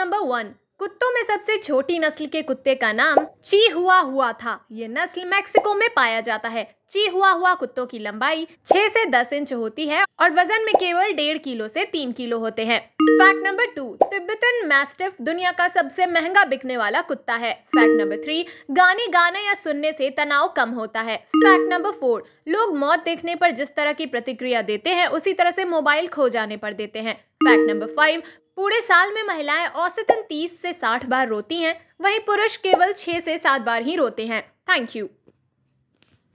number one कुत्तों में सबसे छोटी नस्ल के कुत्ते का नाम ची हुआ हुआ था ये नस्ल मेक्सिको में पाया जाता है ची हुआ हुआ कुत्तों की लंबाई 6 से 10 इंच होती है और वजन में केवल डेढ़ किलो से तीन किलो होते हैं fact number two Tibetan mastiff दुनिया का सबसे महंगा बिकने वाला कुत्ता है फैक्ट नंबर थ्री गाने गाने या सुनने से तनाव कम होता है फैक्ट नंबर फोर लोग मौत देखने पर जिस तरह की प्रतिक्रिया देते हैं उसी तरह से मोबाइल खो जाने पर देते हैं फैक्ट नंबर फाइव पूरे साल में महिलाएं औसतन 30 से 60 बार रोती हैं वहीं पुरुष केवल 6 से 7 बार ही रोते हैं थैंक यू